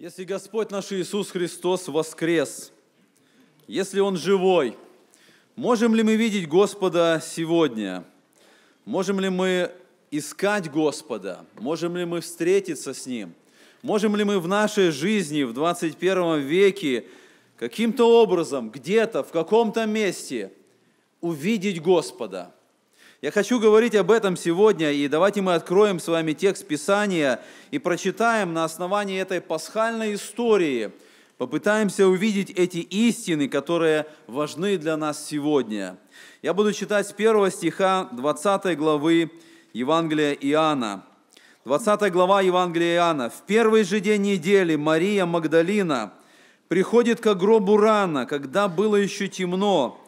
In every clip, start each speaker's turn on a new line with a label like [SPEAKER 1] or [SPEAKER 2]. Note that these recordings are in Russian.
[SPEAKER 1] Если Господь наш Иисус Христос воскрес, если Он живой, можем ли мы видеть Господа сегодня? Можем ли мы искать Господа? Можем ли мы встретиться с Ним? Можем ли мы в нашей жизни в 21 веке каким-то образом, где-то, в каком-то месте увидеть Господа – я хочу говорить об этом сегодня, и давайте мы откроем с вами текст Писания и прочитаем на основании этой пасхальной истории, попытаемся увидеть эти истины, которые важны для нас сегодня. Я буду читать с 1 стиха 20 главы Евангелия Иоанна. 20 глава Евангелия Иоанна. «В первый же день недели Мария Магдалина приходит к гробу рано, когда было еще темно,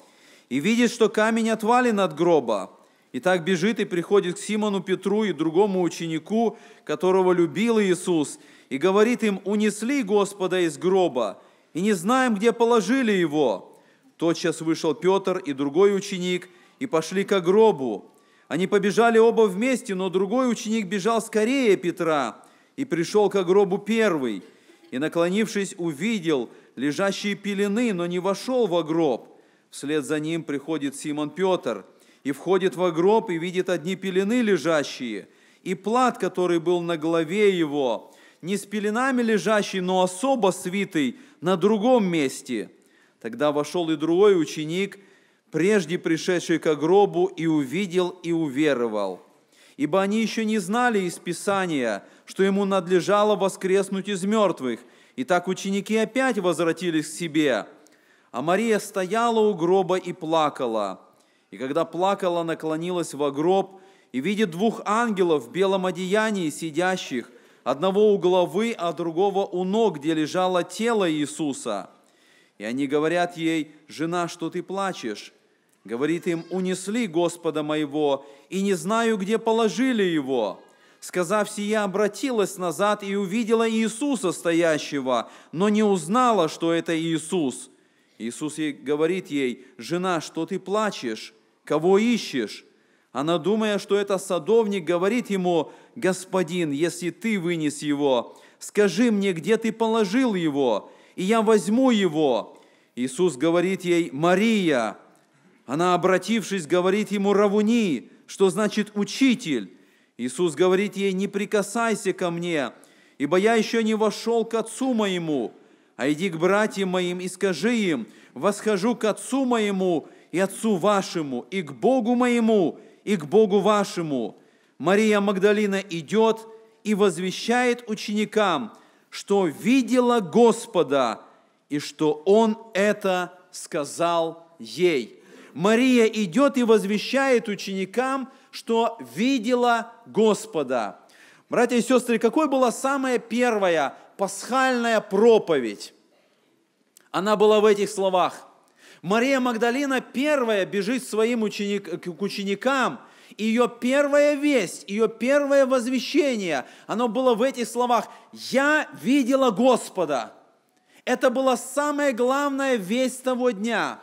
[SPEAKER 1] и видит, что камень отвален от гроба, Итак, бежит и приходит к Симону Петру и другому ученику, которого любил Иисус, и говорит им, «Унесли Господа из гроба, и не знаем, где положили его». Тотчас вышел Петр и другой ученик, и пошли к гробу. Они побежали оба вместе, но другой ученик бежал скорее Петра и пришел к гробу первый. И, наклонившись, увидел лежащие пелены, но не вошел во гроб. Вслед за ним приходит Симон Петр – и входит во гроб и видит одни пелены лежащие, и плат, который был на голове его, не с пеленами лежащий, но особо свитый на другом месте. Тогда вошел и другой ученик, прежде пришедший к гробу, и увидел и уверовал. Ибо они еще не знали из Писания, что ему надлежало воскреснуть из мертвых. И так ученики опять возвратились к себе. А Мария стояла у гроба и плакала – и когда плакала, наклонилась во гроб и видит двух ангелов в белом одеянии, сидящих, одного у головы, а другого у ног, где лежало тело Иисуса. И они говорят ей, «Жена, что ты плачешь?» Говорит им, «Унесли Господа моего, и не знаю, где положили его». Сказав сия, обратилась назад и увидела Иисуса стоящего, но не узнала, что это Иисус. Иисус ей говорит ей, «Жена, что ты плачешь?» кого ищешь?» Она, думая, что это садовник, говорит ему, «Господин, если ты вынес его, скажи мне, где ты положил его, и я возьму его». Иисус говорит ей, «Мария». Она, обратившись, говорит ему, «Равуни», что значит «учитель». Иисус говорит ей, «Не прикасайся ко мне, ибо я еще не вошел к отцу моему, а иди к братьям моим и скажи им, восхожу к отцу моему и Отцу вашему, и к Богу моему, и к Богу вашему». Мария Магдалина идет и возвещает ученикам, что видела Господа, и что Он это сказал ей. Мария идет и возвещает ученикам, что видела Господа. Братья и сестры, какой была самая первая пасхальная проповедь? Она была в этих словах. Мария Магдалина первая бежит своим ученик, к ученикам, ее первая весть, ее первое возвещение, оно было в этих словах «Я видела Господа». Это была самая главная весть того дня.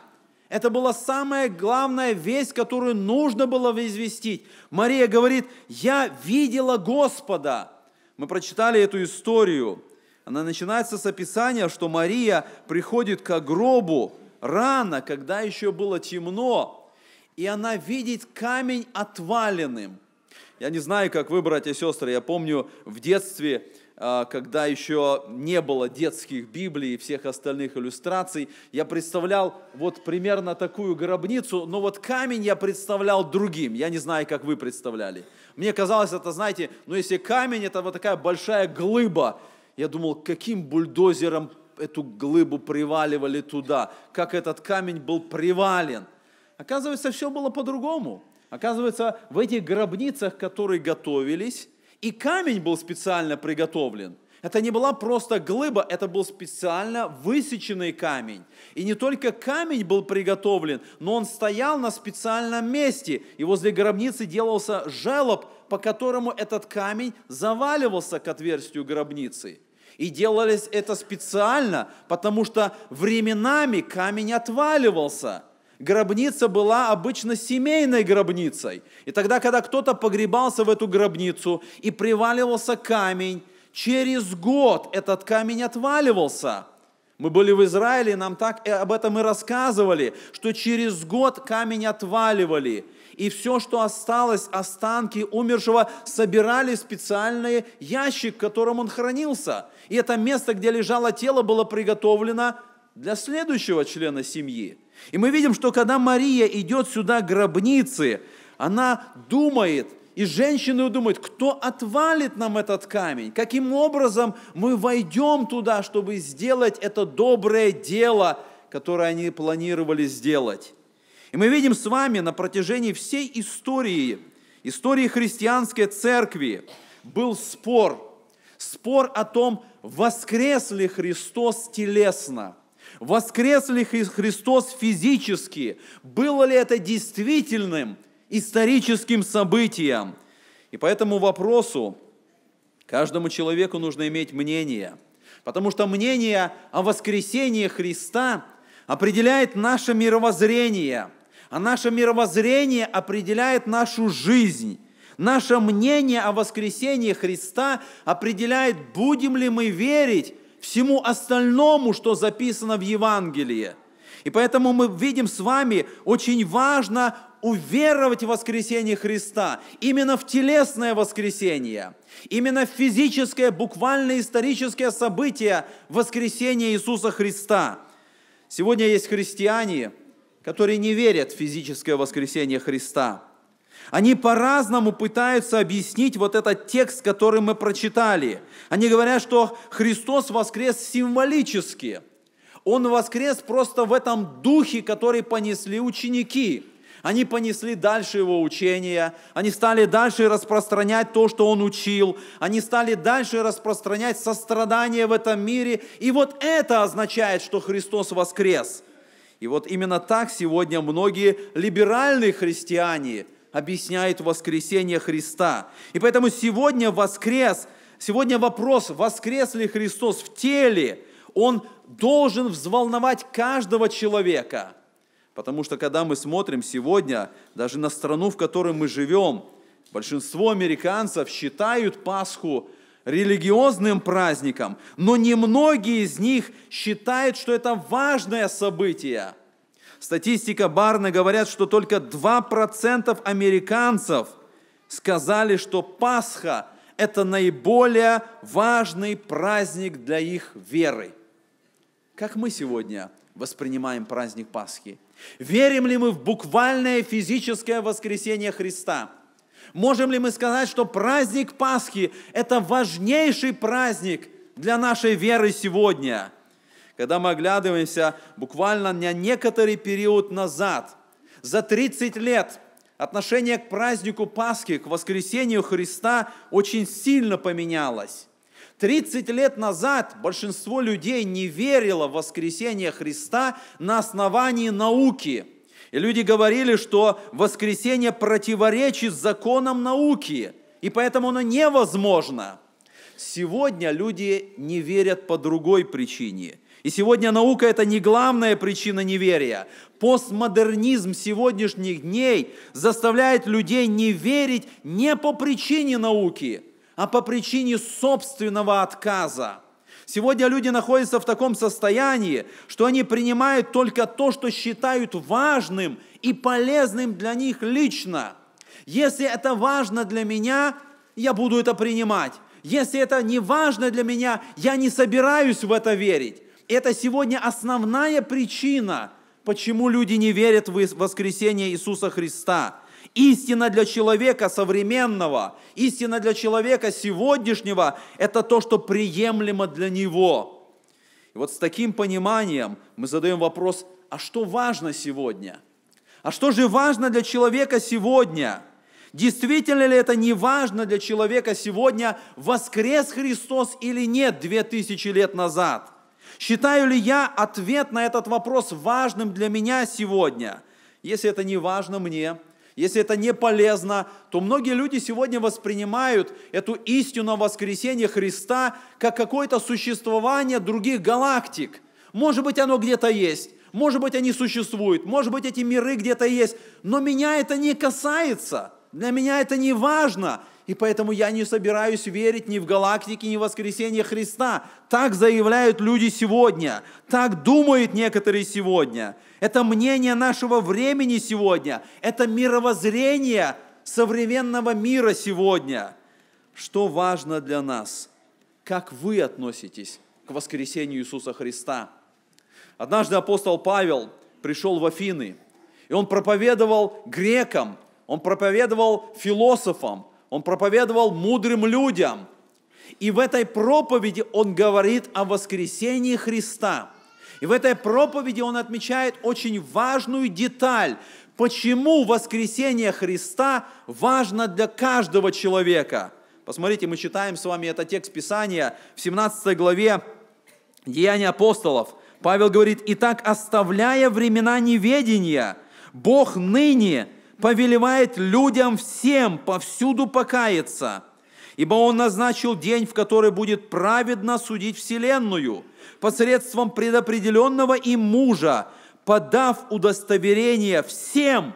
[SPEAKER 1] Это была самая главная весть, которую нужно было возвестить. Мария говорит, я видела Господа. Мы прочитали эту историю. Она начинается с описания, что Мария приходит к гробу, рано, когда еще было темно, и она видит камень отваленным. Я не знаю, как вы, братья и сестры, я помню в детстве, а, когда еще не было детских Библий и всех остальных иллюстраций, я представлял вот примерно такую гробницу, но вот камень я представлял другим. Я не знаю, как вы представляли. Мне казалось, это, знаете, ну если камень, это вот такая большая глыба. Я думал, каким бульдозером эту глыбу приваливали туда, как этот камень был привален. Оказывается, все было по-другому. Оказывается, в этих гробницах, которые готовились, и камень был специально приготовлен – это не была просто глыба, это был специально высеченный камень. И не только камень был приготовлен, но он стоял на специальном месте. И возле гробницы делался желоб, по которому этот камень заваливался к отверстию гробницы. И делалось это специально, потому что временами камень отваливался. Гробница была обычно семейной гробницей. И тогда, когда кто-то погребался в эту гробницу и приваливался камень, через год этот камень отваливался. Мы были в Израиле, нам так э, об этом и рассказывали, что через год камень отваливали – и все, что осталось, останки умершего, собирали в специальный ящик, в котором он хранился. И это место, где лежало тело, было приготовлено для следующего члена семьи. И мы видим, что когда Мария идет сюда к гробнице, она думает, и женщины думают, кто отвалит нам этот камень, каким образом мы войдем туда, чтобы сделать это доброе дело, которое они планировали сделать. И мы видим с вами на протяжении всей истории, истории христианской церкви, был спор, спор о том, воскрес ли Христос телесно, воскрес ли Христос физически, было ли это действительным историческим событием. И по этому вопросу каждому человеку нужно иметь мнение, потому что мнение о воскресении Христа определяет наше мировоззрение – а наше мировоззрение определяет нашу жизнь. Наше мнение о воскресении Христа определяет, будем ли мы верить всему остальному, что записано в Евангелии. И поэтому мы видим с вами, очень важно уверовать в воскресение Христа, именно в телесное воскресение, именно в физическое, буквально историческое событие воскресения Иисуса Христа. Сегодня есть христиане, которые не верят в физическое воскресение Христа. Они по-разному пытаются объяснить вот этот текст, который мы прочитали. Они говорят, что Христос воскрес символически. Он воскрес просто в этом духе, который понесли ученики. Они понесли дальше его учения, они стали дальше распространять то, что он учил, они стали дальше распространять сострадание в этом мире. И вот это означает, что Христос воскрес – и вот именно так сегодня многие либеральные христиане объясняют воскресение Христа. И поэтому сегодня воскрес, сегодня вопрос, воскрес ли Христос в теле, он должен взволновать каждого человека. Потому что когда мы смотрим сегодня, даже на страну, в которой мы живем, большинство американцев считают Пасху религиозным праздником, но немногие из них считают, что это важное событие. Статистика Барна говорят, что только 2% американцев сказали, что Пасха – это наиболее важный праздник для их веры. Как мы сегодня воспринимаем праздник Пасхи? Верим ли мы в буквальное физическое воскресение Христа – Можем ли мы сказать, что праздник Пасхи – это важнейший праздник для нашей веры сегодня? Когда мы оглядываемся буквально на некоторый период назад, за 30 лет отношение к празднику Пасхи, к воскресению Христа очень сильно поменялось. 30 лет назад большинство людей не верило в воскресение Христа на основании науки – и люди говорили, что воскресение противоречит законам науки, и поэтому оно невозможно. Сегодня люди не верят по другой причине. И сегодня наука – это не главная причина неверия. Постмодернизм сегодняшних дней заставляет людей не верить не по причине науки, а по причине собственного отказа – Сегодня люди находятся в таком состоянии, что они принимают только то, что считают важным и полезным для них лично. Если это важно для меня, я буду это принимать. Если это не важно для меня, я не собираюсь в это верить. Это сегодня основная причина, почему люди не верят в воскресение Иисуса Христа – Истина для человека современного, истина для человека сегодняшнего – это то, что приемлемо для него. И вот с таким пониманием мы задаем вопрос, а что важно сегодня? А что же важно для человека сегодня? Действительно ли это не важно для человека сегодня, воскрес Христос или нет 2000 лет назад? Считаю ли я ответ на этот вопрос важным для меня сегодня? Если это не важно мне, если это не полезно, то многие люди сегодня воспринимают эту истину воскресения Христа как какое-то существование других галактик. Может быть, оно где-то есть, может быть, они существуют, может быть, эти миры где-то есть, но меня это не касается – для меня это не важно, и поэтому я не собираюсь верить ни в галактики, ни в воскресение Христа. Так заявляют люди сегодня, так думают некоторые сегодня. Это мнение нашего времени сегодня, это мировоззрение современного мира сегодня. Что важно для нас? Как вы относитесь к воскресению Иисуса Христа? Однажды апостол Павел пришел в Афины, и он проповедовал грекам, он проповедовал философам, он проповедовал мудрым людям. И в этой проповеди он говорит о воскресении Христа. И в этой проповеди он отмечает очень важную деталь, почему воскресение Христа важно для каждого человека. Посмотрите, мы читаем с вами этот текст Писания в 17 главе Деяния апостолов. Павел говорит, «Итак, оставляя времена неведения, Бог ныне повелевает людям всем повсюду покаяться, ибо Он назначил день, в который будет праведно судить Вселенную посредством предопределенного им мужа, подав удостоверение всем,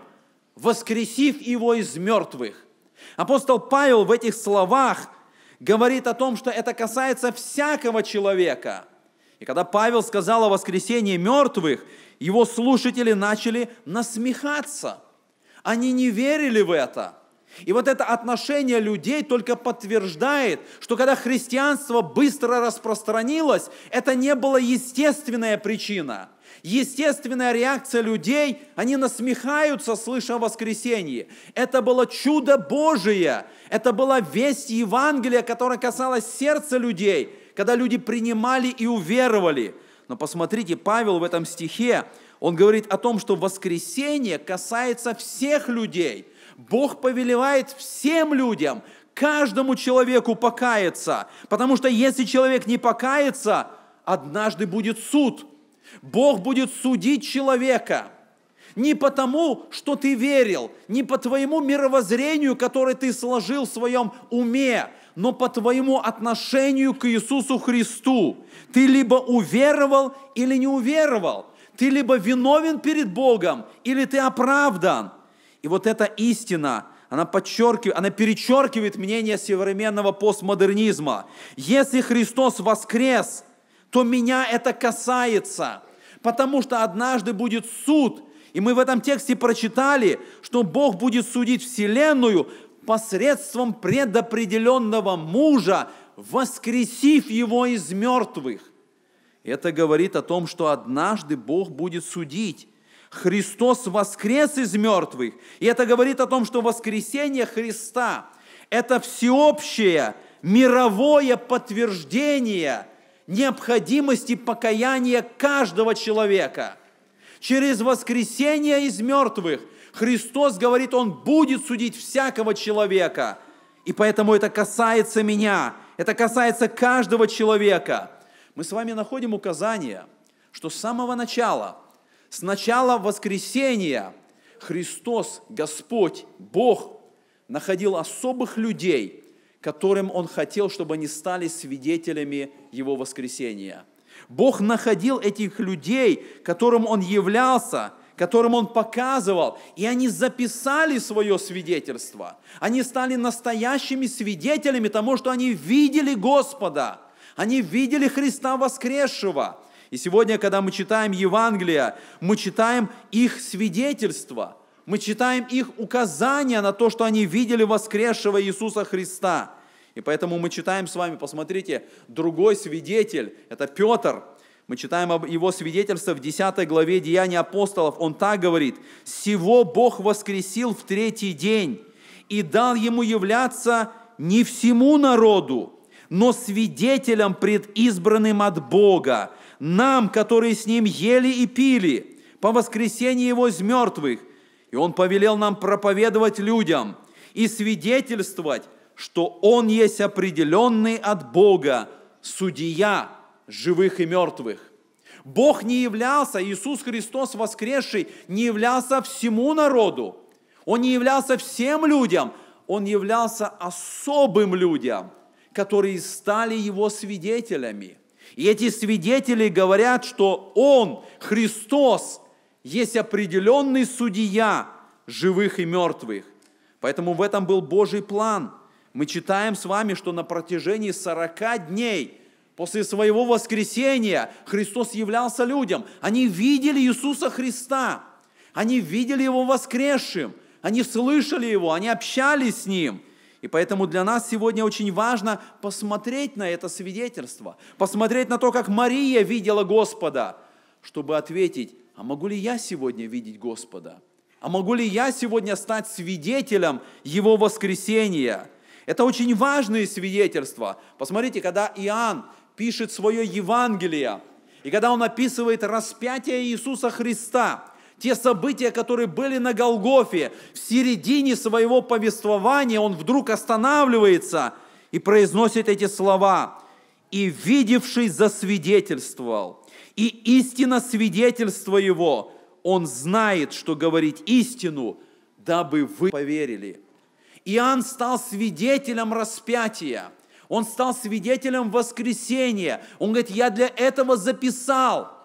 [SPEAKER 1] воскресив его из мертвых. Апостол Павел в этих словах говорит о том, что это касается всякого человека. И когда Павел сказал о воскресении мертвых, его слушатели начали насмехаться. Они не верили в это. И вот это отношение людей только подтверждает, что когда христианство быстро распространилось, это не была естественная причина. Естественная реакция людей, они насмехаются, слыша о воскресении. Это было чудо Божие, это была весть Евангелия, которая касалась сердца людей, когда люди принимали и уверовали. Но посмотрите, Павел в этом стихе, он говорит о том, что воскресение касается всех людей. Бог повелевает всем людям, каждому человеку покаяться. Потому что если человек не покается, однажды будет суд. Бог будет судить человека. Не потому, что ты верил, не по твоему мировоззрению, которое ты сложил в своем уме, но по твоему отношению к Иисусу Христу. Ты либо уверовал или не уверовал. Ты либо виновен перед Богом, или ты оправдан. И вот эта истина, она подчеркивает, она перечеркивает мнение современного постмодернизма. Если Христос воскрес, то меня это касается, потому что однажды будет суд. И мы в этом тексте прочитали, что Бог будет судить Вселенную посредством предопределенного мужа, воскресив его из мертвых. Это говорит о том, что однажды Бог будет судить. Христос воскрес из мертвых. И это говорит о том, что воскресение Христа – это всеобщее, мировое подтверждение необходимости покаяния каждого человека. Через воскресение из мертвых Христос говорит, Он будет судить всякого человека. И поэтому это касается меня, это касается каждого человека – мы с вами находим указание, что с самого начала, с начала воскресения Христос, Господь, Бог находил особых людей, которым Он хотел, чтобы они стали свидетелями Его воскресения. Бог находил этих людей, которым Он являлся, которым он показывал, и они записали свое свидетельство. Они стали настоящими свидетелями того, что они видели Господа. Они видели Христа воскресшего. И сегодня, когда мы читаем Евангелие, мы читаем их свидетельство, мы читаем их указания на то, что они видели воскресшего Иисуса Христа. И поэтому мы читаем с вами, посмотрите, другой свидетель, это Петр. Мы читаем об его свидетельство в 10 главе Деяния апостолов. Он так говорит, «Сего Бог воскресил в третий день и дал ему являться не всему народу, но свидетелем пред избранным от Бога, нам, которые с Ним ели и пили, по воскресенье Его из мертвых. И Он повелел нам проповедовать людям и свидетельствовать, что Он есть определенный от Бога, судья живых и мертвых. Бог не являлся, Иисус Христос воскресший, не являлся всему народу. Он не являлся всем людям, Он являлся особым людям – которые стали его свидетелями. И эти свидетели говорят, что Он, Христос, есть определенный судья живых и мертвых. Поэтому в этом был Божий план. Мы читаем с вами, что на протяжении 40 дней после своего воскресения Христос являлся людям. Они видели Иисуса Христа. Они видели Его воскресшим. Они слышали Его, они общались с Ним – и поэтому для нас сегодня очень важно посмотреть на это свидетельство, посмотреть на то, как Мария видела Господа, чтобы ответить, а могу ли я сегодня видеть Господа? А могу ли я сегодня стать свидетелем Его воскресения? Это очень важные свидетельства. Посмотрите, когда Иоанн пишет свое Евангелие, и когда он описывает распятие Иисуса Христа – те события, которые были на Голгофе, в середине своего повествования он вдруг останавливается и произносит эти слова. «И видевший засвидетельствовал, и истина свидетельство его, он знает, что говорить истину, дабы вы поверили». Иоанн стал свидетелем распятия – он стал свидетелем воскресения. Он говорит, я для этого записал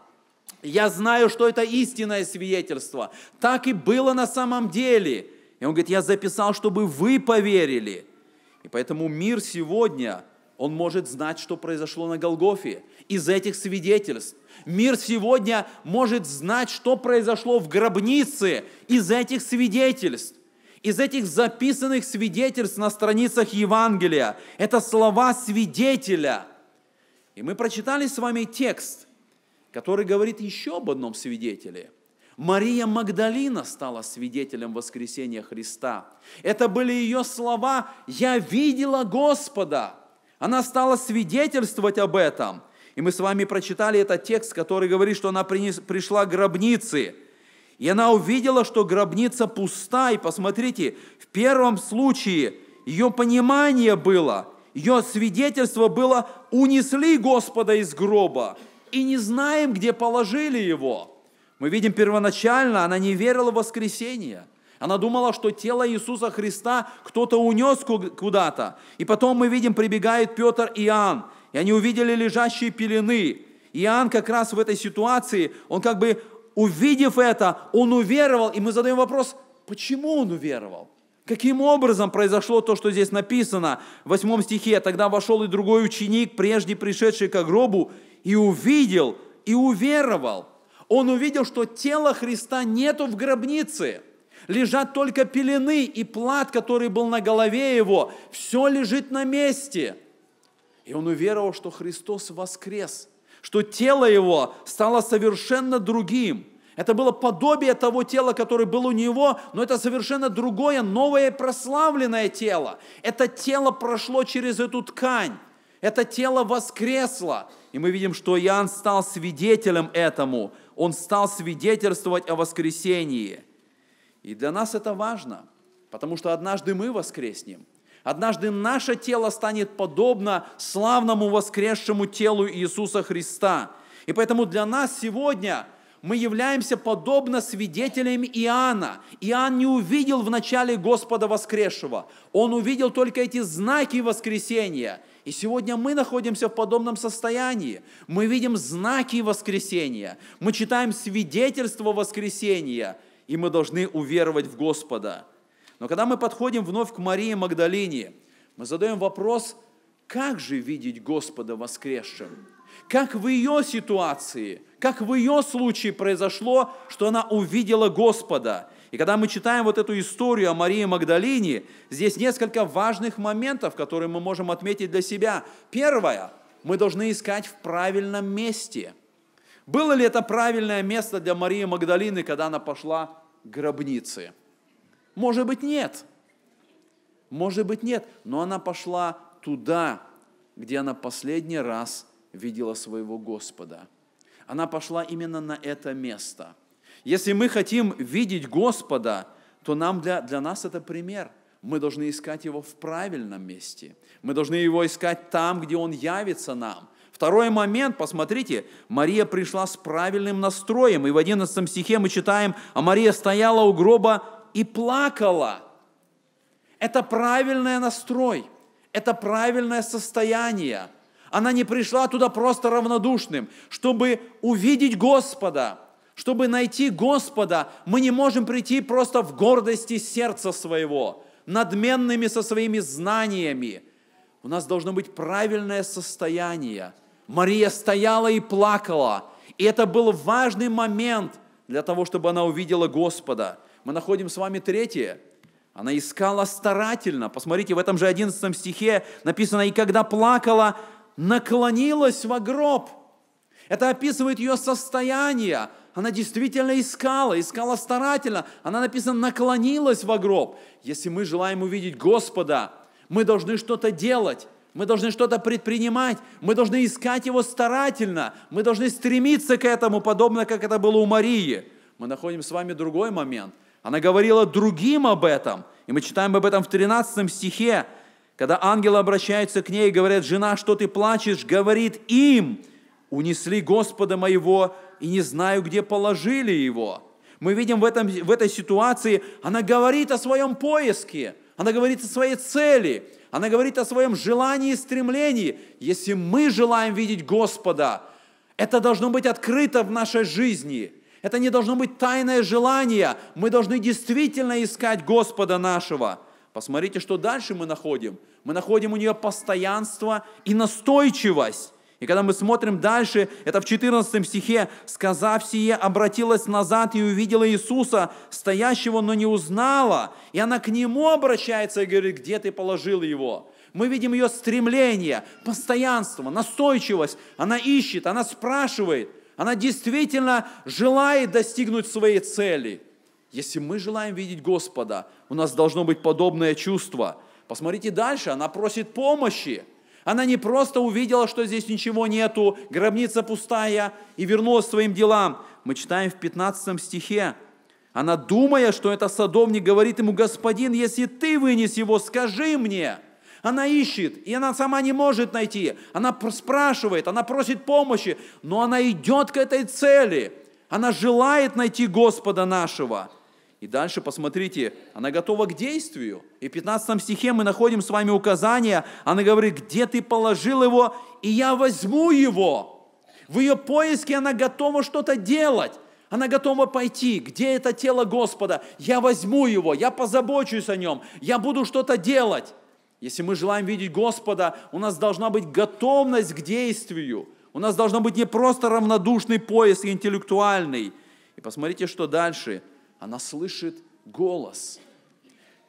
[SPEAKER 1] я знаю, что это истинное свидетельство. Так и было на самом деле. И он говорит, я записал, чтобы вы поверили. И поэтому мир сегодня, он может знать, что произошло на Голгофе из этих свидетельств. Мир сегодня может знать, что произошло в гробнице из этих свидетельств. Из этих записанных свидетельств на страницах Евангелия. Это слова свидетеля. И мы прочитали с вами текст, который говорит еще об одном свидетеле. Мария Магдалина стала свидетелем воскресения Христа. Это были ее слова «Я видела Господа». Она стала свидетельствовать об этом. И мы с вами прочитали этот текст, который говорит, что она принес, пришла к гробнице. И она увидела, что гробница пуста. И посмотрите, в первом случае ее понимание было, ее свидетельство было «унесли Господа из гроба» и не знаем, где положили его. Мы видим первоначально, она не верила в воскресение. Она думала, что тело Иисуса Христа кто-то унес куда-то. И потом мы видим, прибегает Петр и Иоанн, и они увидели лежащие пелены. Иоанн как раз в этой ситуации, он как бы увидев это, он уверовал, и мы задаем вопрос, почему он уверовал? Каким образом произошло то, что здесь написано в 8 стихе? «Тогда вошел и другой ученик, прежде пришедший к гробу, и увидел, и уверовал». Он увидел, что тела Христа нету в гробнице. Лежат только пелены и плат, который был на голове его. Все лежит на месте. И он уверовал, что Христос воскрес, что тело его стало совершенно другим – это было подобие того тела, которое было у него, но это совершенно другое, новое прославленное тело. Это тело прошло через эту ткань. Это тело воскресло. И мы видим, что Иоанн стал свидетелем этому. Он стал свидетельствовать о воскресении. И для нас это важно, потому что однажды мы воскреснем. Однажды наше тело станет подобно славному воскресшему телу Иисуса Христа. И поэтому для нас сегодня – мы являемся подобно свидетелям Иоанна. Иоанн не увидел в начале Господа воскресшего. Он увидел только эти знаки воскресения. И сегодня мы находимся в подобном состоянии. Мы видим знаки воскресения. Мы читаем свидетельство воскресения. И мы должны уверовать в Господа. Но когда мы подходим вновь к Марии Магдалине, мы задаем вопрос, как же видеть Господа воскресшим? Как в ее ситуации – как в ее случае произошло, что она увидела Господа. И когда мы читаем вот эту историю о Марии Магдалине, здесь несколько важных моментов, которые мы можем отметить для себя. Первое, мы должны искать в правильном месте. Было ли это правильное место для Марии Магдалины, когда она пошла к гробнице? Может быть, нет. Может быть, нет. Но она пошла туда, где она последний раз видела своего Господа – она пошла именно на это место. Если мы хотим видеть Господа, то нам для, для нас это пример. Мы должны искать Его в правильном месте. Мы должны Его искать там, где Он явится нам – Второй момент, посмотрите, Мария пришла с правильным настроем. И в 11 стихе мы читаем, а Мария стояла у гроба и плакала. Это правильный настрой, это правильное состояние – она не пришла туда просто равнодушным, чтобы увидеть Господа, чтобы найти Господа. Мы не можем прийти просто в гордости сердца своего, надменными со своими знаниями. У нас должно быть правильное состояние. Мария стояла и плакала. И это был важный момент для того, чтобы она увидела Господа. Мы находим с вами третье. Она искала старательно. Посмотрите, в этом же 11 стихе написано, «И когда плакала, наклонилась во гроб. Это описывает ее состояние. Она действительно искала, искала старательно. Она написана наклонилась во гроб. Если мы желаем увидеть Господа, мы должны что-то делать. Мы должны что-то предпринимать, мы должны искать его старательно, мы должны стремиться к этому, подобно как это было у Марии. Мы находим с вами другой момент. Она говорила другим об этом, и мы читаем об этом в 13 стихе. Когда ангелы обращаются к ней и говорят, «Жена, что ты плачешь?» говорит им, «Унесли Господа моего, и не знаю, где положили его». Мы видим в, этом, в этой ситуации, она говорит о своем поиске, она говорит о своей цели, она говорит о своем желании и стремлении. Если мы желаем видеть Господа, это должно быть открыто в нашей жизни. Это не должно быть тайное желание. Мы должны действительно искать Господа нашего – Посмотрите, что дальше мы находим. Мы находим у нее постоянство и настойчивость. И когда мы смотрим дальше, это в 14 стихе, «Сказав сие, обратилась назад и увидела Иисуса, стоящего, но не узнала». И она к Нему обращается и говорит, «Где ты положил Его?» Мы видим ее стремление, постоянство, настойчивость. Она ищет, она спрашивает, она действительно желает достигнуть своей цели – если мы желаем видеть Господа, у нас должно быть подобное чувство. Посмотрите дальше, она просит помощи. Она не просто увидела, что здесь ничего нету, гробница пустая, и вернулась к своим делам. Мы читаем в 15 стихе. Она, думая, что это садовник, говорит ему, «Господин, если ты вынес его, скажи мне». Она ищет, и она сама не может найти. Она спрашивает, она просит помощи, но она идет к этой цели. Она желает найти Господа нашего. И дальше посмотрите, она готова к действию. И в 15 стихе мы находим с вами указание. Она говорит, где ты положил его, и я возьму его. В ее поиске она готова что-то делать. Она готова пойти. Где это тело Господа? Я возьму его, я позабочусь о нем, я буду что-то делать. Если мы желаем видеть Господа, у нас должна быть готовность к действию. У нас должна быть не просто равнодушный поиск интеллектуальный. И посмотрите, что дальше – она слышит голос.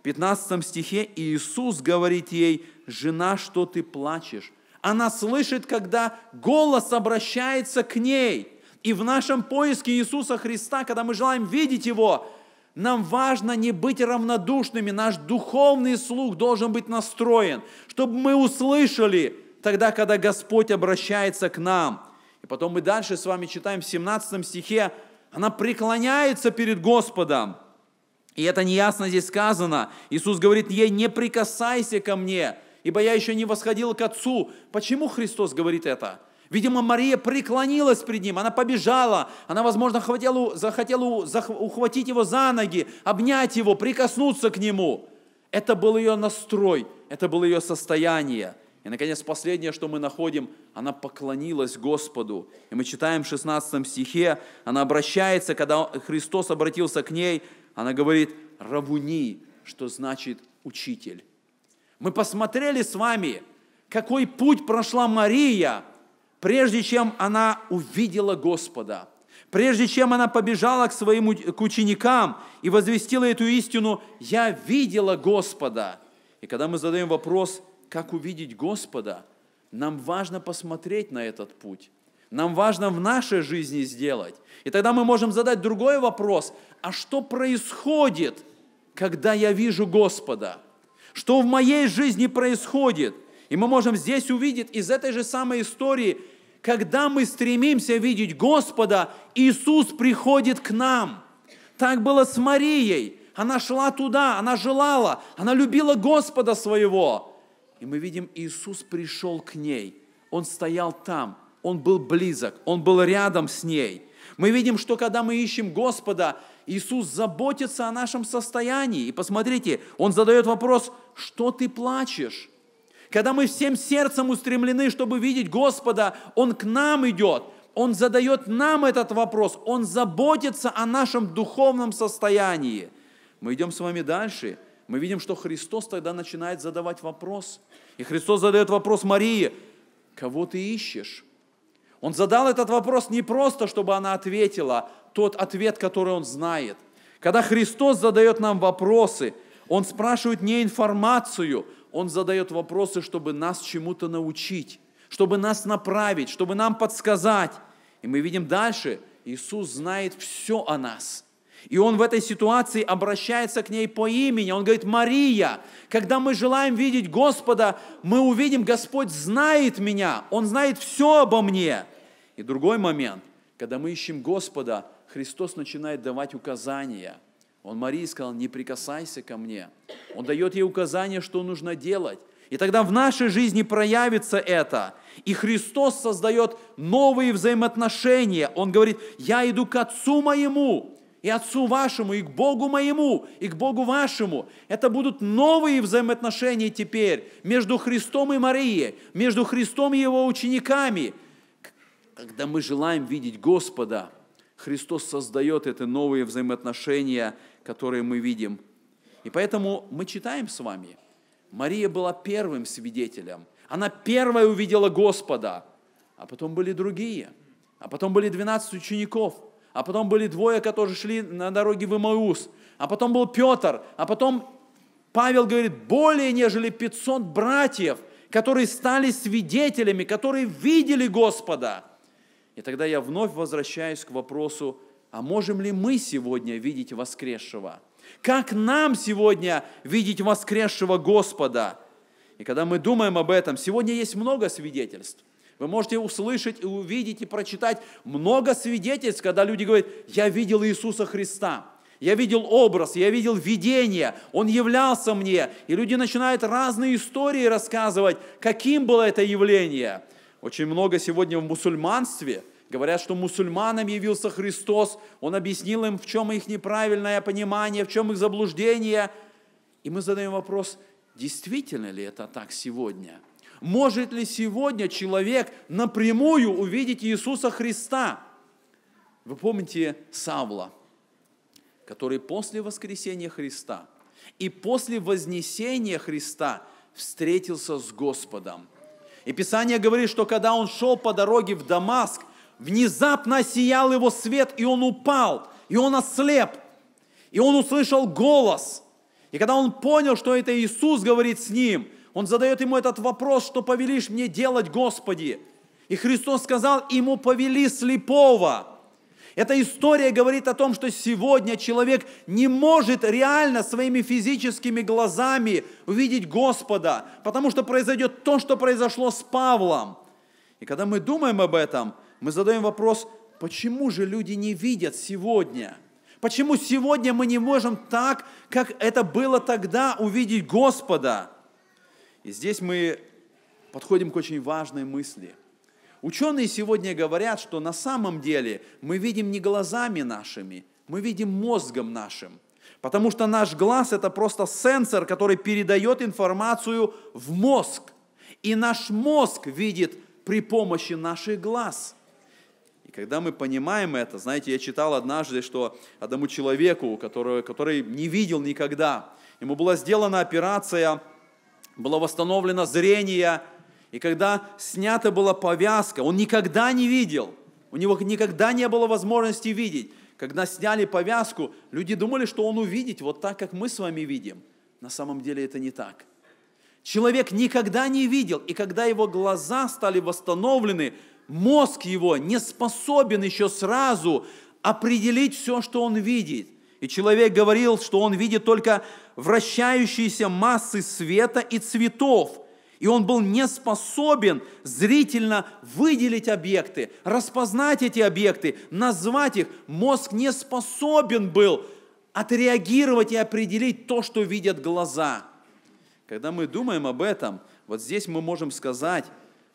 [SPEAKER 1] В 15 стихе Иисус говорит ей, «Жена, что ты плачешь?» Она слышит, когда голос обращается к ней. И в нашем поиске Иисуса Христа, когда мы желаем видеть Его, нам важно не быть равнодушными. Наш духовный слух должен быть настроен, чтобы мы услышали тогда, когда Господь обращается к нам. И потом мы дальше с вами читаем в 17 стихе, она преклоняется перед Господом. И это неясно здесь сказано. Иисус говорит ей, не прикасайся ко мне, ибо я еще не восходил к Отцу. Почему Христос говорит это? Видимо, Мария преклонилась перед ним, она побежала, она, возможно, хотела, захотела ухватить его за ноги, обнять его, прикоснуться к нему. Это был ее настрой, это было ее состояние. И, наконец, последнее, что мы находим, она поклонилась Господу. И мы читаем в 16 стихе, она обращается, когда Христос обратился к ней, она говорит «равуни», что значит «учитель». Мы посмотрели с вами, какой путь прошла Мария, прежде чем она увидела Господа, прежде чем она побежала к своим к ученикам и возвестила эту истину «Я видела Господа». И когда мы задаем вопрос – как увидеть Господа, нам важно посмотреть на этот путь. Нам важно в нашей жизни сделать. И тогда мы можем задать другой вопрос. А что происходит, когда я вижу Господа? Что в моей жизни происходит? И мы можем здесь увидеть из этой же самой истории, когда мы стремимся видеть Господа, Иисус приходит к нам. Так было с Марией. Она шла туда, она желала, она любила Господа своего. И мы видим, Иисус пришел к ней. Он стоял там, он был близок, он был рядом с ней. Мы видим, что когда мы ищем Господа, Иисус заботится о нашем состоянии. И посмотрите, Он задает вопрос, что ты плачешь? Когда мы всем сердцем устремлены, чтобы видеть Господа, Он к нам идет, Он задает нам этот вопрос, Он заботится о нашем духовном состоянии. Мы идем с вами дальше – мы видим, что Христос тогда начинает задавать вопрос. И Христос задает вопрос Марии, кого ты ищешь? Он задал этот вопрос не просто, чтобы она ответила тот ответ, который он знает. Когда Христос задает нам вопросы, он спрашивает не информацию, он задает вопросы, чтобы нас чему-то научить, чтобы нас направить, чтобы нам подсказать. И мы видим дальше, Иисус знает все о нас – и он в этой ситуации обращается к ней по имени. Он говорит, Мария, когда мы желаем видеть Господа, мы увидим, Господь знает меня, Он знает все обо мне. И другой момент, когда мы ищем Господа, Христос начинает давать указания. Он Марии сказал, не прикасайся ко мне. Он дает ей указания, что нужно делать. И тогда в нашей жизни проявится это. И Христос создает новые взаимоотношения. Он говорит, я иду к Отцу моему, и Отцу вашему, и к Богу моему, и к Богу вашему. Это будут новые взаимоотношения теперь между Христом и Марией, между Христом и Его учениками. Когда мы желаем видеть Господа, Христос создает это новые взаимоотношения, которые мы видим. И поэтому мы читаем с вами. Мария была первым свидетелем. Она первая увидела Господа, а потом были другие, а потом были 12 учеников – а потом были двое, которые шли на дороге в Имаус, а потом был Петр, а потом Павел говорит, более нежели 500 братьев, которые стали свидетелями, которые видели Господа. И тогда я вновь возвращаюсь к вопросу, а можем ли мы сегодня видеть воскресшего? Как нам сегодня видеть воскресшего Господа? И когда мы думаем об этом, сегодня есть много свидетельств. Вы можете услышать и увидеть и прочитать много свидетельств, когда люди говорят, я видел Иисуса Христа. Я видел образ, я видел видение, он являлся мне. И люди начинают разные истории рассказывать, каким было это явление. Очень много сегодня в мусульманстве говорят, что мусульманам явился Христос, он объяснил им, в чем их неправильное понимание, в чем их заблуждение. И мы задаем вопрос, действительно ли это так сегодня – может ли сегодня человек напрямую увидеть Иисуса Христа? Вы помните Савла, который после воскресения Христа и после вознесения Христа встретился с Господом. И Писание говорит, что когда он шел по дороге в Дамаск, внезапно сиял его свет, и он упал, и он ослеп, и он услышал голос. И когда он понял, что это Иисус говорит с ним – он задает ему этот вопрос, что повелишь мне делать, Господи? И Христос сказал, ему повели слепого. Эта история говорит о том, что сегодня человек не может реально своими физическими глазами увидеть Господа, потому что произойдет то, что произошло с Павлом. И когда мы думаем об этом, мы задаем вопрос, почему же люди не видят сегодня? Почему сегодня мы не можем так, как это было тогда, увидеть Господа? И здесь мы подходим к очень важной мысли. Ученые сегодня говорят, что на самом деле мы видим не глазами нашими, мы видим мозгом нашим. Потому что наш глаз – это просто сенсор, который передает информацию в мозг. И наш мозг видит при помощи наших глаз – и когда мы понимаем это, знаете, я читал однажды, что одному человеку, который, который не видел никогда, ему была сделана операция было восстановлено зрение, и когда снята была повязка, он никогда не видел, у него никогда не было возможности видеть. Когда сняли повязку, люди думали, что он увидит вот так, как мы с вами видим. На самом деле это не так. Человек никогда не видел, и когда его глаза стали восстановлены, мозг его не способен еще сразу определить все, что он видит. И человек говорил, что он видит только вращающиеся массы света и цветов. И он был не способен зрительно выделить объекты, распознать эти объекты, назвать их. Мозг не способен был отреагировать и определить то, что видят глаза. Когда мы думаем об этом, вот здесь мы можем сказать,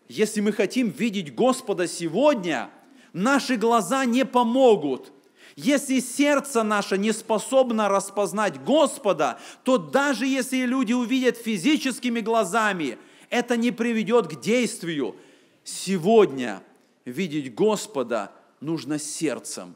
[SPEAKER 1] если мы хотим видеть Господа сегодня, наши глаза не помогут. Если сердце наше не способно распознать Господа, то даже если люди увидят физическими глазами, это не приведет к действию. Сегодня видеть Господа нужно сердцем.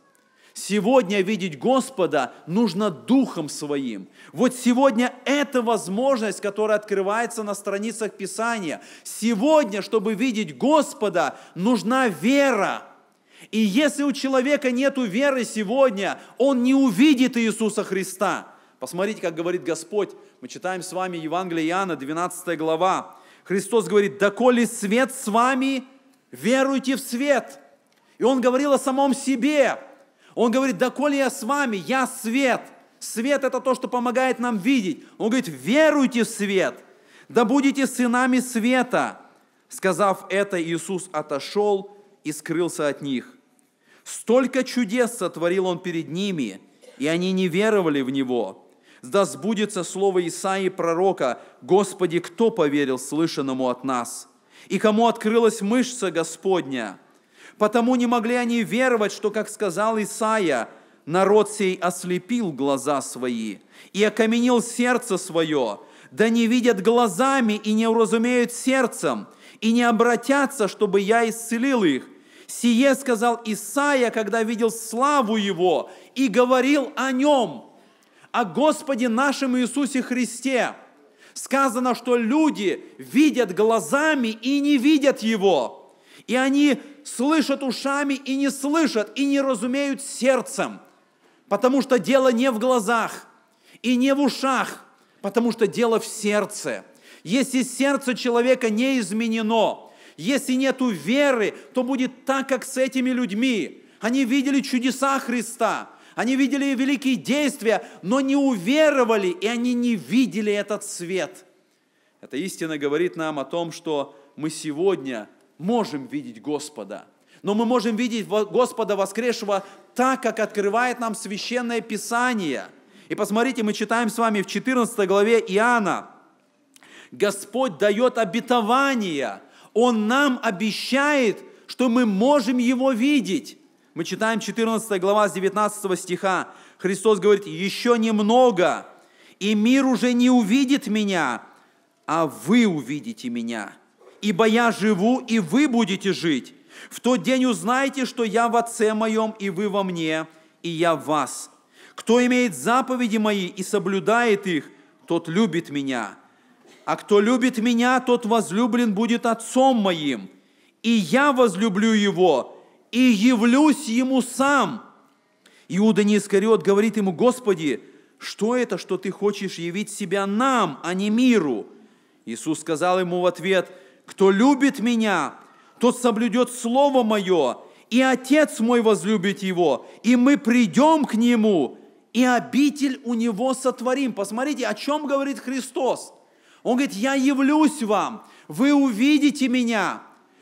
[SPEAKER 1] Сегодня видеть Господа нужно духом своим. Вот сегодня эта возможность, которая открывается на страницах Писания. Сегодня, чтобы видеть Господа, нужна вера – и если у человека нет веры сегодня, он не увидит Иисуса Христа. Посмотрите, как говорит Господь. Мы читаем с вами Евангелие Иоанна, 12 глава. Христос говорит, «Доколе свет с вами, веруйте в свет». И Он говорил о самом себе. Он говорит, «Доколе я с вами, я свет». Свет – это то, что помогает нам видеть. Он говорит, «Веруйте в свет, да будете сынами света». Сказав это, Иисус отошел и скрылся от них. Столько чудес сотворил он перед ними, и они не веровали в него. Да сбудется слово Исаии пророка, «Господи, кто поверил слышанному от нас? И кому открылась мышца Господня?» Потому не могли они веровать, что, как сказал Исаия, народ сей ослепил глаза свои и окаменил сердце свое, да не видят глазами и не уразумеют сердцем, и не обратятся, чтобы я исцелил их. Сие сказал Исаия, когда видел славу Его и говорил о Нем, о Господе нашем Иисусе Христе. Сказано, что люди видят глазами и не видят Его. И они слышат ушами и не слышат, и не разумеют сердцем. Потому что дело не в глазах и не в ушах, потому что дело в сердце. Если сердце человека не изменено – если нет веры, то будет так, как с этими людьми. Они видели чудеса Христа, они видели великие действия, но не уверовали, и они не видели этот свет. Эта истина говорит нам о том, что мы сегодня можем видеть Господа, но мы можем видеть Господа воскресшего так, как открывает нам Священное Писание. И посмотрите, мы читаем с вами в 14 главе Иоанна. Господь дает обетование – он нам обещает, что мы можем Его видеть. Мы читаем 14 глава с 19 стиха. Христос говорит, еще немного, и мир уже не увидит меня, а вы увидите меня. Ибо я живу, и вы будете жить. В тот день узнаете, что я в Отце моем, и вы во мне, и я в вас. Кто имеет заповеди мои и соблюдает их, тот любит меня, а кто любит меня, тот возлюблен будет отцом моим. И я возлюблю его, и явлюсь ему сам. Иуда не Искариот говорит ему, Господи, что это, что ты хочешь явить себя нам, а не миру? Иисус сказал ему в ответ, кто любит меня, тот соблюдет слово мое, и Отец мой возлюбит его, и мы придем к нему, и обитель у него сотворим. Посмотрите, о чем говорит Христос. Он говорит, я явлюсь вам, вы увидите меня.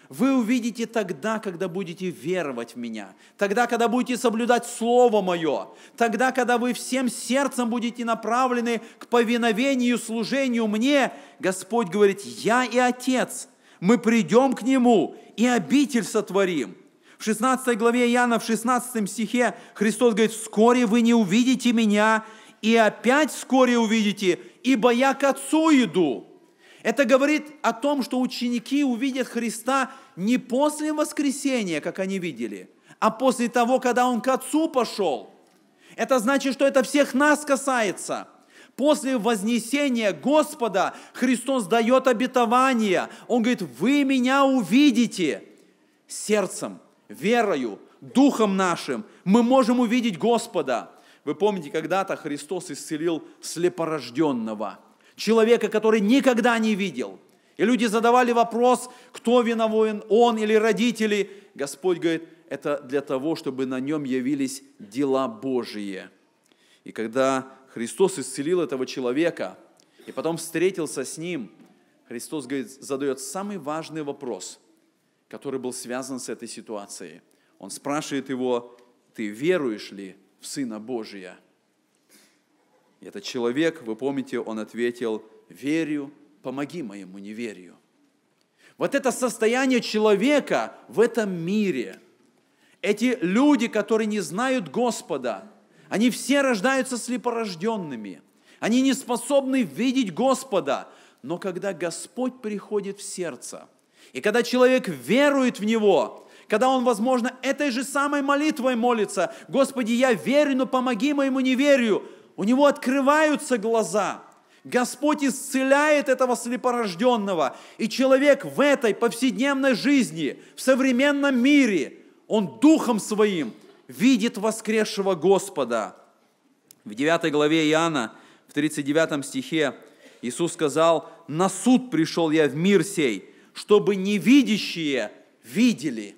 [SPEAKER 1] Вы увидите тогда, когда будете веровать в меня, тогда, когда будете соблюдать Слово Мое, тогда, когда вы всем сердцем будете направлены к повиновению, служению мне. Господь говорит, я и Отец, мы придем к Нему и обитель сотворим. В 16 главе Иоанна, в 16 стихе Христос говорит, «Вскоре вы не увидите Меня, и опять вскоре увидите, ибо я к Отцу иду. Это говорит о том, что ученики увидят Христа не после воскресения, как они видели, а после того, когда Он к Отцу пошел. Это значит, что это всех нас касается – После вознесения Господа Христос дает обетование. Он говорит, вы меня увидите сердцем, верою, духом нашим. Мы можем увидеть Господа. Вы помните, когда-то Христос исцелил слепорожденного, человека, который никогда не видел. И люди задавали вопрос, кто виновен, он или родители. Господь говорит, это для того, чтобы на нем явились дела Божьи. И когда Христос исцелил этого человека, и потом встретился с ним, Христос говорит, задает самый важный вопрос, который был связан с этой ситуацией. Он спрашивает его, ты веруешь ли? в Сына Божия. И этот человек, вы помните, он ответил, верю, помоги моему неверию. Вот это состояние человека в этом мире. Эти люди, которые не знают Господа, они все рождаются слепорожденными. Они не способны видеть Господа. Но когда Господь приходит в сердце, и когда человек верует в Него, когда он, возможно, этой же самой молитвой молится, «Господи, я верю, но помоги моему неверию», у него открываются глаза. Господь исцеляет этого слепорожденного. И человек в этой повседневной жизни, в современном мире, он духом своим видит воскресшего Господа. В 9 главе Иоанна, в 39 стихе, Иисус сказал, «На суд пришел я в мир сей, чтобы невидящие видели».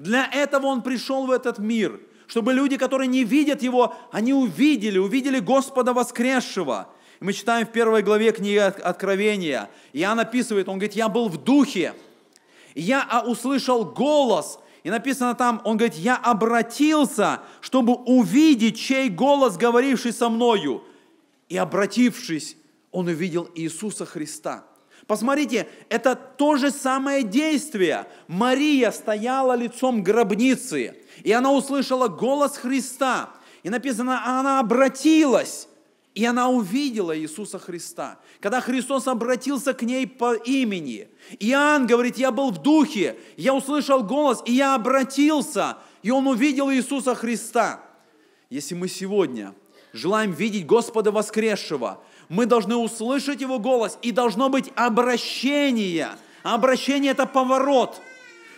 [SPEAKER 1] Для этого Он пришел в этот мир, чтобы люди, которые не видят Его, они увидели, увидели Господа воскресшего. мы читаем в первой главе книги Откровения. Иоанн описывает, он говорит, я был в духе, я а, услышал голос, и написано там, он говорит, я обратился, чтобы увидеть, чей голос, говоривший со мною. И обратившись, он увидел Иисуса Христа – Посмотрите, это то же самое действие. Мария стояла лицом гробницы, и она услышала голос Христа. И написано, она обратилась, и она увидела Иисуса Христа. Когда Христос обратился к ней по имени, Иоанн говорит, я был в духе, я услышал голос, и я обратился, и он увидел Иисуса Христа. Если мы сегодня желаем видеть Господа воскресшего, мы должны услышать Его голос, и должно быть обращение. Обращение – это поворот.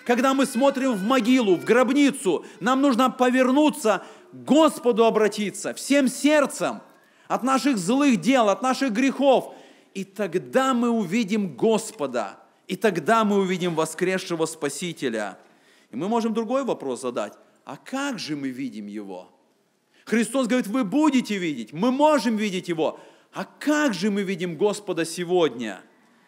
[SPEAKER 1] Когда мы смотрим в могилу, в гробницу, нам нужно повернуться, к Господу обратиться всем сердцем от наших злых дел, от наших грехов. И тогда мы увидим Господа, и тогда мы увидим воскресшего Спасителя. И мы можем другой вопрос задать. А как же мы видим Его? Христос говорит, вы будете видеть, мы можем видеть Его а как же мы видим Господа сегодня?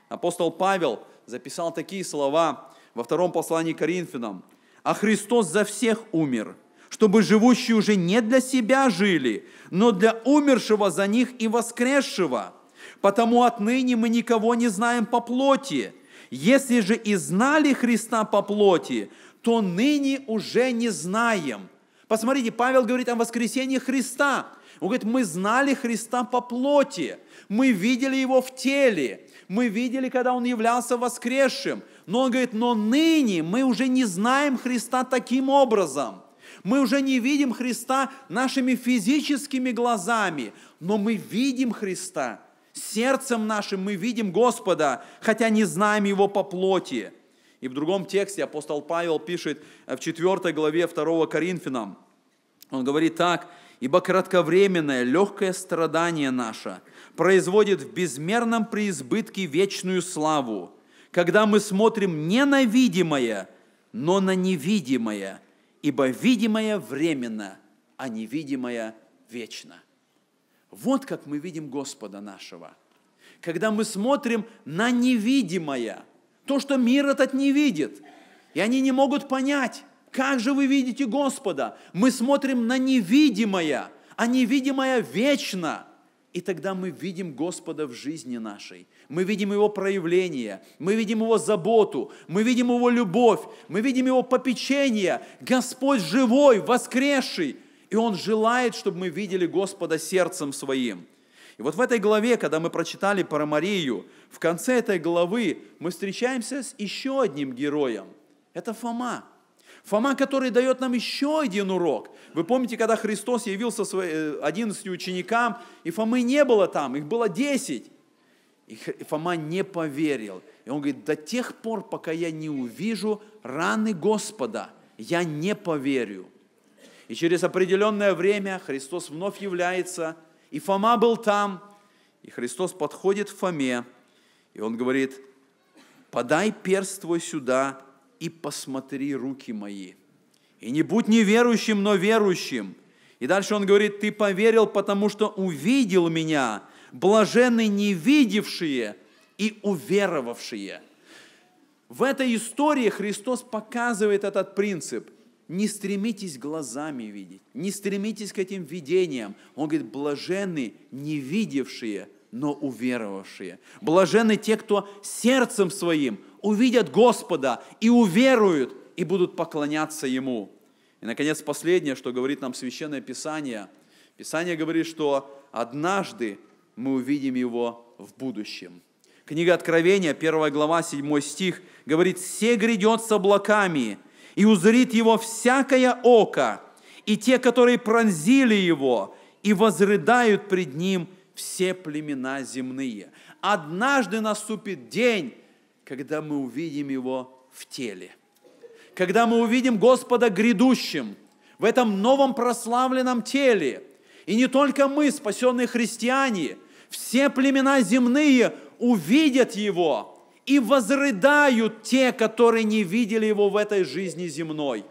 [SPEAKER 1] Апостол Павел записал такие слова во втором послании Коринфянам. «А Христос за всех умер, чтобы живущие уже не для себя жили, но для умершего за них и воскресшего. Потому отныне мы никого не знаем по плоти. Если же и знали Христа по плоти, то ныне уже не знаем». Посмотрите, Павел говорит о воскресении Христа – он говорит, мы знали Христа по плоти, мы видели Его в теле, мы видели, когда Он являлся воскресшим. Но он говорит, но ныне мы уже не знаем Христа таким образом. Мы уже не видим Христа нашими физическими глазами, но мы видим Христа. Сердцем нашим мы видим Господа, хотя не знаем Его по плоти. И в другом тексте апостол Павел пишет э, в 4 главе 2 Коринфянам, он говорит так, ибо кратковременное, легкое страдание наше производит в безмерном преизбытке вечную славу, когда мы смотрим не на видимое, но на невидимое, ибо видимое временно, а невидимое вечно. Вот как мы видим Господа нашего. Когда мы смотрим на невидимое, то, что мир этот не видит, и они не могут понять, как же вы видите Господа? Мы смотрим на невидимое, а невидимое вечно. И тогда мы видим Господа в жизни нашей. Мы видим Его проявление, мы видим Его заботу, мы видим Его любовь, мы видим Его попечение. Господь живой, воскресший. И Он желает, чтобы мы видели Господа сердцем своим. И вот в этой главе, когда мы прочитали про Марию, в конце этой главы мы встречаемся с еще одним героем. Это Фома. Фома, который дает нам еще один урок. Вы помните, когда Христос явился своим э, 11 ученикам, и Фомы не было там, их было 10. И Фома не поверил. И он говорит, до тех пор, пока я не увижу раны Господа, я не поверю. И через определенное время Христос вновь является, и Фома был там, и Христос подходит к Фоме, и он говорит, подай перст твой сюда и посмотри руки мои. И не будь неверующим, но верующим. И дальше он говорит, ты поверил, потому что увидел меня, блаженны невидевшие и уверовавшие. В этой истории Христос показывает этот принцип. Не стремитесь глазами видеть, не стремитесь к этим видениям. Он говорит, блаженны невидевшие, но уверовавшие. Блаженны те, кто сердцем своим увидят Господа и уверуют, и будут поклоняться Ему. И, наконец, последнее, что говорит нам Священное Писание. Писание говорит, что однажды мы увидим Его в будущем. Книга Откровения, 1 глава, 7 стих, говорит, «Се грядет с облаками, и узрит его всякое око, и те, которые пронзили его, и возрыдают пред ним все племена земные». Однажды наступит день, когда мы увидим Его в теле. Когда мы увидим Господа грядущим, в этом новом прославленном теле. И не только мы, спасенные христиане, все племена земные увидят Его и возрыдают те, которые не видели Его в этой жизни земной.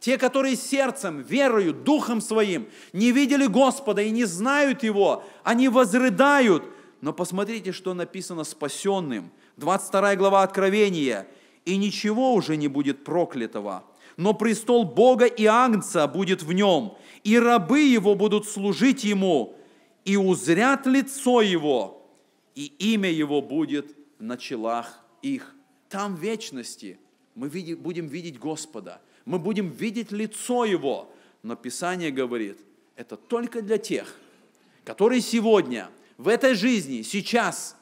[SPEAKER 1] Те, которые сердцем, верою, духом своим не видели Господа и не знают Его, они возрыдают. Но посмотрите, что написано спасенным – 22 глава Откровения. «И ничего уже не будет проклятого, но престол Бога и Агнца будет в нем, и рабы его будут служить ему, и узрят лицо его, и имя его будет на челах их». Там в вечности мы будем видеть Господа, мы будем видеть лицо Его. Но Писание говорит, это только для тех, которые сегодня, в этой жизни, сейчас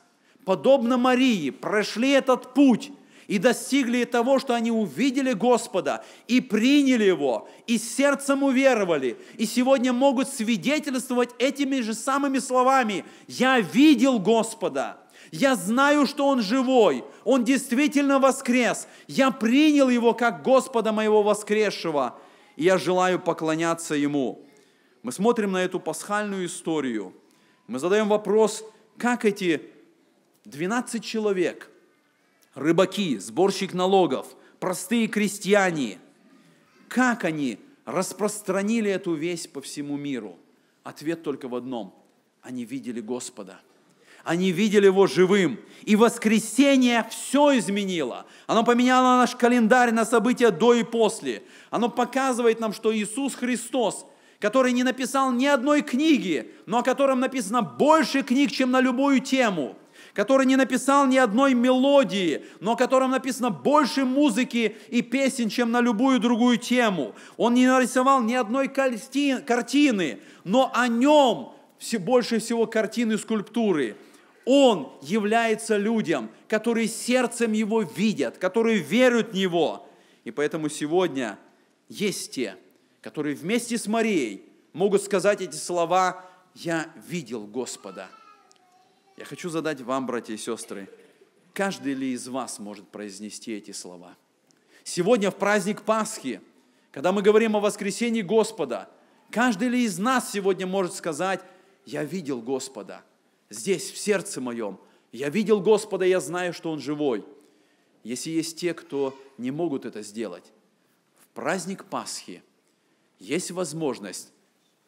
[SPEAKER 1] подобно Марии, прошли этот путь и достигли того, что они увидели Господа и приняли Его, и сердцем уверовали, и сегодня могут свидетельствовать этими же самыми словами «Я видел Господа». Я знаю, что Он живой, Он действительно воскрес. Я принял Его как Господа моего воскресшего, и я желаю поклоняться Ему. Мы смотрим на эту пасхальную историю. Мы задаем вопрос, как эти 12 человек, рыбаки, сборщик налогов, простые крестьяне, как они распространили эту весть по всему миру? Ответ только в одном. Они видели Господа. Они видели Его живым. И воскресение все изменило. Оно поменяло наш календарь на события до и после. Оно показывает нам, что Иисус Христос, который не написал ни одной книги, но о котором написано больше книг, чем на любую тему – который не написал ни одной мелодии, но о котором написано больше музыки и песен, чем на любую другую тему. Он не нарисовал ни одной картины, но о нем все больше всего картины, скульптуры. Он является людям, которые сердцем его видят, которые верят в него. И поэтому сегодня есть те, которые вместе с Марией могут сказать эти слова «Я видел Господа». Я хочу задать вам, братья и сестры, каждый ли из вас может произнести эти слова? Сегодня в праздник Пасхи, когда мы говорим о воскресении Господа, каждый ли из нас сегодня может сказать, я видел Господа здесь, в сердце моем, я видел Господа, я знаю, что Он живой. Если есть те, кто не могут это сделать, в праздник Пасхи есть возможность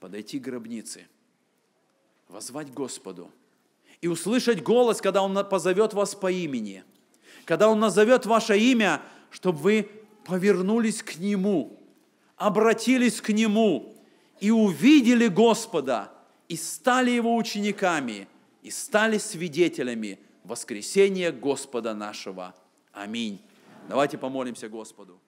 [SPEAKER 1] подойти к гробнице, возвать Господу – и услышать голос, когда Он позовет вас по имени, когда Он назовет ваше имя, чтобы вы повернулись к Нему, обратились к Нему и увидели Господа, и стали Его учениками, и стали свидетелями воскресения Господа нашего. Аминь. Давайте помолимся Господу.